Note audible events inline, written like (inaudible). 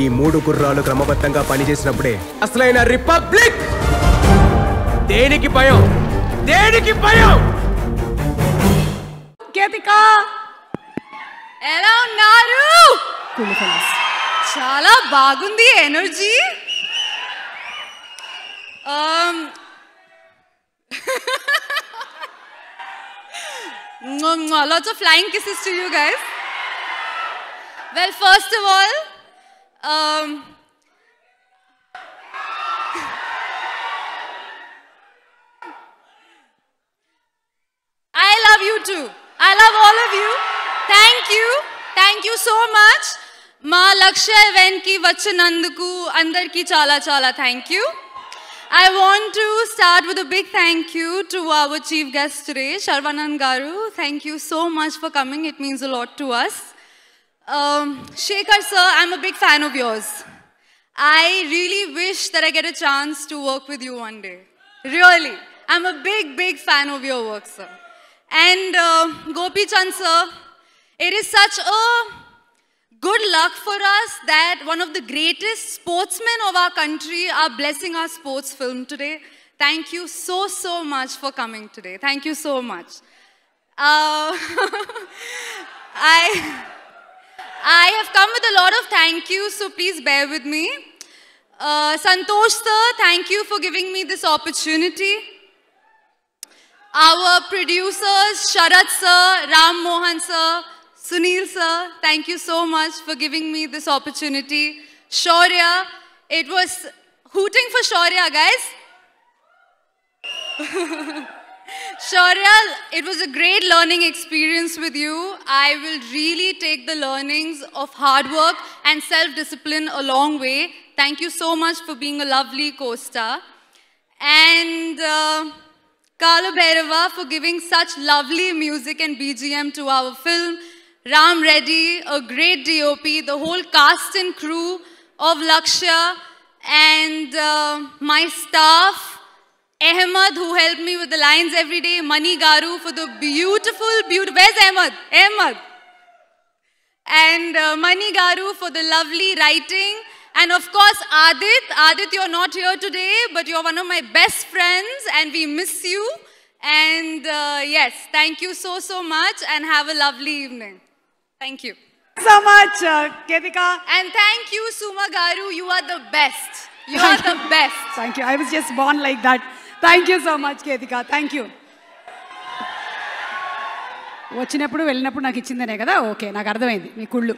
ఈ మూడు గుర్రాలు క్రమబద్ధంగా పనిచేసినప్పుడే అసలైన రిపబ్లిక్ దేనికి భయం దేనికి భయం కేతికా ఎలా ఉన్నారు చాలా బాగుంది energy (laughs) lots of flying kisses to you guys. Well, first of all, Um, I love you too. I love all of you. Thank you. Thank you so much. Ma Lakshya event ki vachanandku, andar ki chala chala. Thank you. I want to start with a big thank you to our chief guest today, Sharvanand Garu. Thank you so much for coming. It means a lot to us. Um, Shekhar sir, I'm a big fan of yours. I really wish that I get a chance to work with you one day. Really. I'm a big, big fan of your work, sir. And uh, Gopi Chand sir, it is such a good luck for us that one of the greatest sportsmen of our country are blessing our sports film today. Thank you so, so much for coming today. Thank you so much. Uh, (laughs) I... I have come with a lot of thank yous, so please bear with me. Uh, Santosh sir, thank you for giving me this opportunity. Our producers, Sharat sir, Ram Mohan sir, Sunil sir, thank you so much for giving me this opportunity. Shaurya, it was hooting for Shaurya, guys. (laughs) Shaurya, it was a great learning experience with you. I will really take the learnings of hard work and self-discipline a long way. Thank you so much for being a lovely co-star. And uh, Bhairava for giving such lovely music and BGM to our film. Ram Reddy, a great DOP, the whole cast and crew of Lakshya and uh, my staff Ahmed, who helped me with the lines every day. Mani Garu for the beautiful, beautiful. Where's Ahmed, Ahmed, And uh, Mani Garu for the lovely writing. And of course, Adit. Adit, you're not here today, but you're one of my best friends, and we miss you. And uh, yes, thank you so, so much, and have a lovely evening. Thank you. so much, uh, Ketika. And thank you, Suma Garu. You are the best. You are the best. Thank you. I was just born like that. Thank you so much Ketika thank you వచ్చినప్పుడు వెళ్ళినప్పుడు నాకు ఇచ్చిందనే కదా okay నాకు అర్థమైంది మీ కుళ్ళు